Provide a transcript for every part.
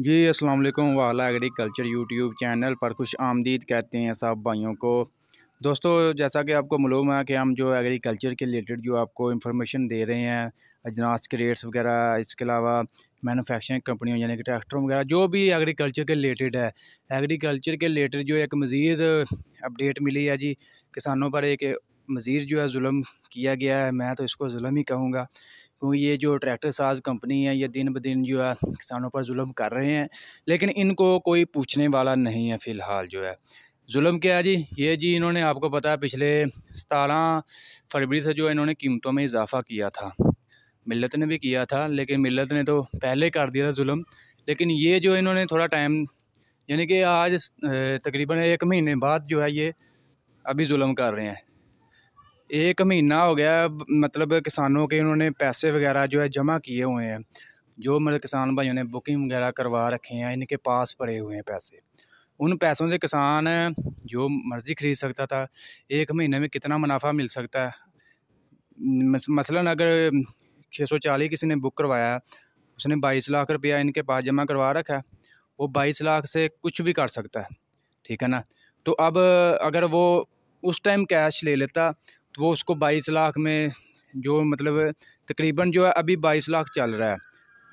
जी अस्सलाम वालेकुम वाला एग्रीकल्चर यूट्यूब चैनल पर खुश आमदीद कहते हैं सब भाइयों को दोस्तों जैसा कि आपको मालूम है कि हम जो एग्रीकल्चर के रिलेटेड जो आपको इन्फॉर्मेशन दे रहे हैं अजनास के रेट्स वगैरह इसके अलावा मैनुफेक्चरिंग कंपनियों यानी कि ट्रैक्टर वगैरह जो भी एग्रीकल्चर के रिलेटेड है एग्रीकल्चर के रिलेटेड जो एक मज़ीद अपडेट मिली है जी किसानों पर एक मज़ीद जो है जुल्म किया गया है मैं तो इसको जुल्म ही कहूँगा क्योंकि तो ये जो ट्रैक्टर साज कंपनी है ये दिन ब दिन जो है किसानों पर जुल्म कर रहे हैं लेकिन इनको कोई पूछने वाला नहीं है फ़िलहाल जो है जुल्म क्या है जी ये जी इन्होंने आपको पता है पिछले सतारह फरवरी से जो इन्होंने कीमतों में इजाफ़ा किया था मिलत ने भी किया था लेकिन मिलत ने तो पहले कर दिया था जुल्म लेकिन ये जो इन्होंने थोड़ा टाइम यानी कि आज तकरीबन एक महीने बाद जो है ये अभी जुल्म कर रहे हैं एक महीना हो गया मतलब किसानों के उन्होंने पैसे वगैरह जो है जमा किए हुए हैं जो मतलब किसान भाइयों ने बुकिंग वगैरह करवा रखे हैं इनके पास पड़े हुए हैं पैसे उन पैसों से किसान जो मर्ज़ी खरीद सकता था एक महीने में कितना मुनाफा मिल सकता है मसलन अगर छः सौ चालीस किसी ने बुक करवाया उसने बाईस लाख रुपया इनके पास जमा करवा रखा है वो बाईस लाख से कुछ भी कर सकता है ठीक है ना तो अब अगर वो उस टाइम कैश ले लेता तो वो उसको बाईस लाख में जो मतलब तकरीबन जो है अभी बाईस लाख चल रहा है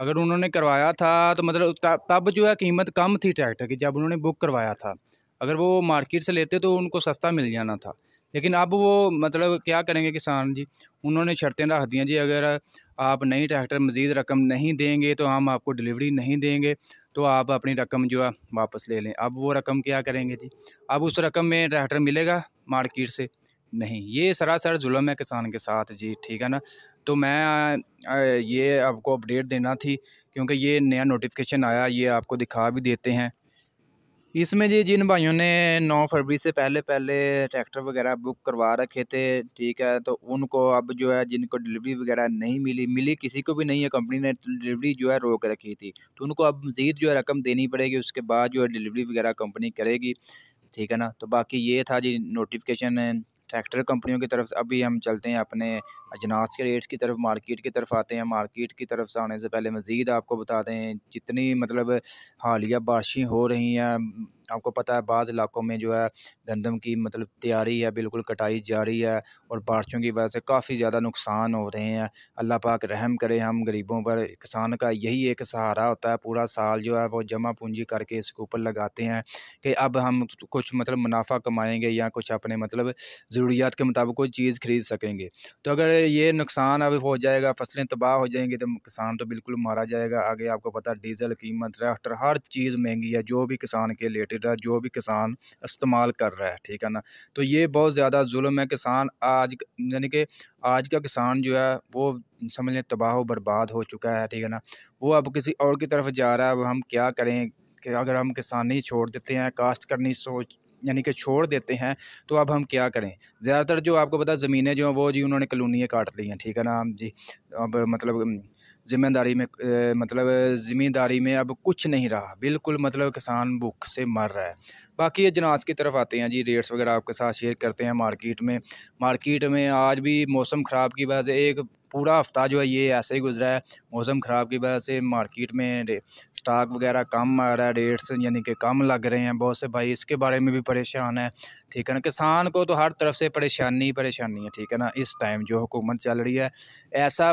अगर उन्होंने करवाया था तो मतलब तब जो है कीमत कम थी ट्रैक्टर की जब उन्होंने बुक करवाया था अगर वो मार्केट से लेते तो उनको सस्ता मिल जाना था लेकिन अब वो मतलब क्या करेंगे किसान जी उन्होंने शर्तें रख दी जी अगर आप नई ट्रैक्टर मज़ीद रकम नहीं देंगे तो हम आपको डिलीवरी नहीं देंगे तो आप अपनी रकम जो है वापस ले लें अब वो रकम क्या करेंगे जी अब उस रकम में ट्रैक्टर मिलेगा मार्केट से नहीं ये सरासर जुल्म है किसान के साथ जी ठीक है ना तो मैं ये आपको अपडेट देना थी क्योंकि ये नया नोटिफिकेशन आया ये आपको दिखा भी देते हैं इसमें जी जिन भाइयों ने 9 फरवरी से पहले पहले ट्रैक्टर वगैरह बुक करवा रखे थे ठीक है तो उनको अब जो है जिनको डिलीवरी वगैरह नहीं मिली मिली किसी को भी नहीं है कंपनी ने डिलीवरी जो है रोक रखी थी तो उनको अब मज़ीद जो है रकम देनी पड़ेगी उसके बाद जो है डिलीवरी वगैरह कंपनी करेगी ठीक है ना तो बाकी ये था जी नोटिफिकेशन ट्रैक्टर कंपनियों की तरफ से अभी हम चलते हैं अपने अजनास के रेट्स की तरफ मार्केट की तरफ आते हैं मार्केट की तरफ से आने से पहले मज़ीद आपको बता दें जितनी मतलब हालिया बारिशें हो रही हैं आपको पता है बाज़ इलाकों में जो है गंदम की मतलब तैयारी है बिल्कुल कटाई जारी है और बारिशों की वजह से काफ़ी ज़्यादा नुकसान हो रहे हैं अल्लाह पाक रहम करे हम गरीबों पर किसान का यही एक सहारा होता है पूरा साल जो है वो जमा पूंजी करके इसके ऊपर लगाते हैं कि अब हम कुछ मतलब मुनाफा कमाएँगे या कुछ अपने मतलब ज़रूरियात के मुताबिक कोई चीज़ ख़रीद सकेंगे तो अगर ये नुकसान अब हो जाएगा फसलें तबाह हो जाएंगी तो किसान तो बिल्कुल मारा जाएगा आगे आपको पता डीज़ल कीमत ट्रैक्टर हर चीज़ महंगी है जो भी किसान के रिलेटेड डेटा जो भी किसान इस्तेमाल कर रहा है ठीक है ना तो ये बहुत ज़्यादा जुल्म है किसान आज यानी कि आज का किसान जो है वो समझ लें तबाह बर्बाद हो चुका है ठीक है ना वो अब किसी और की तरफ जा रहा है अब हम क्या करें कि अगर हम किसानी छोड़ देते हैं काश्त करनी सोच यानी कि छोड़ देते हैं तो अब हम क्या करें ज़्यादातर जो आपको पता ज़मीनें जो हैं वो जी उन्होंने कलोनियाँ काट ली हैं ठीक है ना जी अब मतलब ज़िम्मेदारी में मतलब ज़िम्मेदारी में अब कुछ नहीं रहा बिल्कुल मतलब किसान भूख से मर रहा है बाकी ये जनाज की तरफ आते हैं जी रेट्स वगैरह आपके साथ शेयर करते हैं मार्केट में मार्केट में आज भी मौसम ख़राब की वजह से एक पूरा हफ्ता जो है ये ऐसे ही गुजरा है मौसम ख़राब की वजह से मार्केट में स्टॉक वगैरह कम आ रहा है रेट्स यानी कि कम लग रहे हैं बहुत से भाई इसके बारे में भी परेशान है ठीक है ना किसान को तो हर तरफ से परेशानी परेशानी है ठीक है ना इस टाइम जो हुकूमत चल रही है ऐसा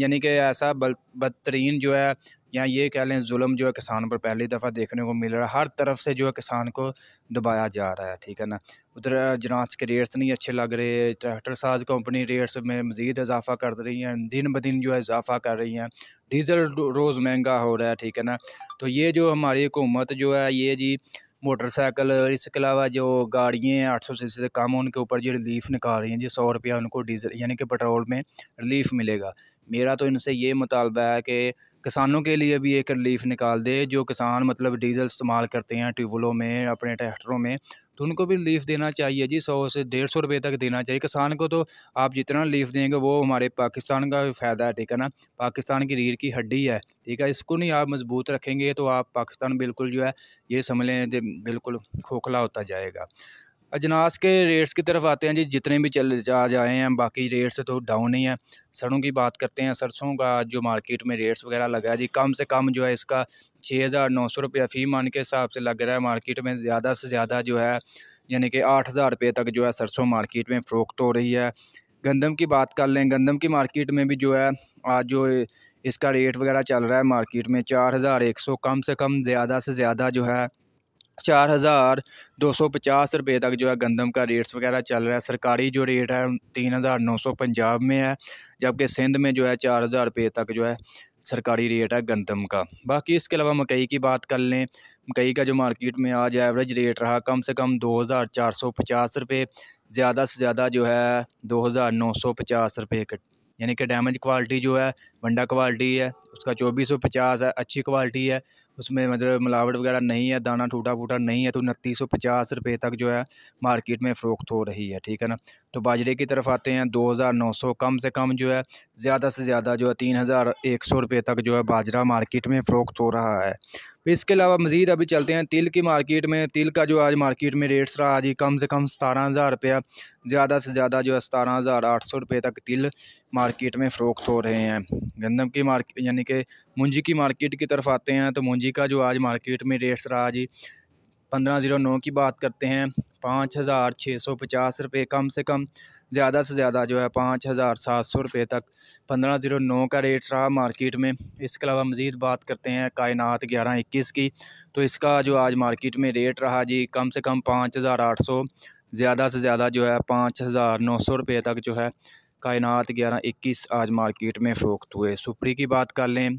यानी कि ऐसा बदतरीन जो है या ये कह लें जुल्म जो है किसान पर पहली दफ़ा देखने को मिल रहा है हर तरफ से जो है किसान को दबाया जा रहा है ठीक है ना उधर जनाज के रेट्स नहीं अच्छे लग रहे ट्रैक्टर साज कंपनी रेट्स में मज़ीद इजाफा कर रही हैं दिन ब दिन जो है इजाफा कर रही हैं डीज़ल रोज़ महंगा हो रहा है ठीक है ना तो ये जो हमारी हुकूमत जो है ये जी मोटरसाइकिल इसके अलावा जो गाड़ियाँ हैं आठ सौ सी से कम उनके ऊपर जो रिलीफ निकाल रही हैं जी सौ रुपया उनको डीजल यानी कि पेट्रोल में रिलीफ मिलेगा मेरा तो इनसे ये मुतालबा है कि किसानों के लिए भी एक रिलीफ निकाल दे जो किसान मतलब डीजल इस्तेमाल करते हैं ट्यूबवेलों में अपने ट्रैक्टरों में तो उनको भी रिलीफ देना चाहिए जी सौ से डेढ़ सौ रुपये तक देना चाहिए किसान को तो आप जितना रिलीफ देंगे वो हमारे पाकिस्तान का फ़ायदा है ठीक है ना पाकिस्तान की रीढ़ की हड्डी है ठीक है इसको नहीं आप मजबूत रखेंगे तो आप पाकिस्तान बिल्कुल जो है ये समझ लें बिल्कुल खोखला होता जाएगा अजनास के रेट्स की तरफ आते हैं जी जितने भी चल जा जाए हैं बाकी रेट्स तो डाउन ही हैं सरों की बात करते हैं सरसों का जो मार्केट में रेट्स वगैरह लगा है जी कम से कम जो है इसका छः हज़ार नौ सौ रुपया फ़ी मान के हिसाब से लग रहा है मार्केट में ज़्यादा से ज़्यादा जो है यानी कि आठ हज़ार रुपये तक जो है सरसों मार्केट में फ़रोख्त तो हो रही है गंदम की बात कर लें गंदम की मार्केट में भी जो है आज जो इसका रेट वगैरह चल रहा है मार्केट में चार हज़ार एक सौ कम से कम ज़्यादा से ज़्यादा जो है चार हज़ार दो सौ पचास रुपये तक जो है गंदम का रेट्स वगैरह चल रहा है सरकारी जो रेट है तीन हज़ार नौ सौ पंजाब में है जबकि सिंध में जो है चार हज़ार रुपये तक जो है सरकारी रेट है गंदम का बाकी इसके अलावा मकई की बात कर लें मकई का जो मार्केट में आज एवरेज रेट रहा कम से कम दो हज़ार चार सौ पचास रुपये ज़्यादा से ज़्यादा जो है दो हज़ार नौ सौ पचास रुपये यानी कि डैमेज क्वालिटी जो है वंडा क्वालिटी है उसका चौबीस सौ पचास है अच्छी क्वालिटी है उसमें मतलब मिलावट वगैरह नहीं है दाना टूटा फूटा नहीं है तो उनतीस सौ पचास रुपये तक जो है मार्केट में फ़रोख्त हो रही है ठीक है ना तो बाजरे की तरफ आते हैं दो हज़ार नौ सौ कम से कम जो है ज़्यादा से ज़्यादा जो है तीन हज़ार एक सौ रुपये तक जो है बाजरा मार्केट में फ़रोख्त हो रहा है इसके अलावा मज़ीद अभी चलते हैं तिल की मार्केट में तिल का जो आज मार्केट में रेट्स रहा जी कम से कम सतारह हज़ार रुपया ज़्यादा से ज़्यादा जो है सतारह हज़ार आठ सौ रुपये तक तिल मार्केट में फ़रोख्त हो रहे हैं गंदम की मार्केट यानी कि मुंजी की मार्केट की तरफ आते हैं तो मुंजी का जो आज मार्केट में रेट्स रहा जी पंद्रह ज़ीरो नौ की बात करते हैं पाँच हज़ार छः सौ पचास रुपये कम से कम ज़्यादा से ज़्यादा जो है पाँच हज़ार सात सौ रुपये तक पंद्रह ज़ीरो नौ का रेट रहा मार्केट में इसके अलावा मज़ीद बात करते हैं कायनात ग्यारह इक्कीस की तो इसका जो आज मार्केट में रेट रहा जी कम से कम पाँच हज़ार आठ सौ ज़्यादा से ज़्यादा जो है पाँच हज़ार नौ सौ रुपये तक जो है कायनात ग्यारह इक्कीस आज मार्केट में फरोख्त हुए सुपरी की बात कर लें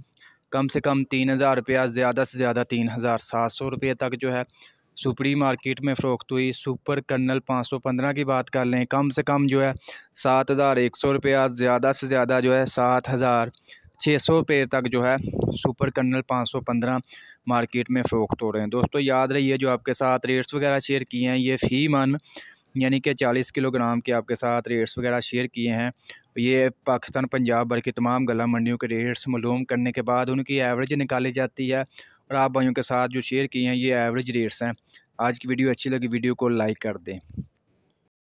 कम से कम तीन हज़ार रुपया ज़्यादा से ज़्यादा तीन हज़ार सात सौ रुपये तक जो है सुपड़ी मार्केट में फ़रोख्त हुई सुपर कर्नल पाँच सौ पंद्रह की बात कर लें कम से कम जो है सात हज़ार एक सौ रुपया ज़्यादा से ज़्यादा जो है सात हज़ार छः सौ रुपये तक जो है सुपर कर्नल पाँच सौ पंद्रह मार्केट में फ़रोख्त हो रहे हैं दोस्तों याद रहिए जो आपके साथ रेट्स वगैरह शेयर किए हैं ये फ़ी मन यानी कि चालीस किलोग्राम के आपके साथ रेट्स वगैरह शेयर किए हैं ये पाकिस्तान पंजाब भर की तमाम गला मंडियों के रेट्स मलूम करने के बाद उनकी एवरेज निकाली जाती है आप भाइयों के साथ जो शेयर किए हैं ये एवरेज रेट्स हैं आज की वीडियो अच्छी लगी वीडियो को लाइक कर दें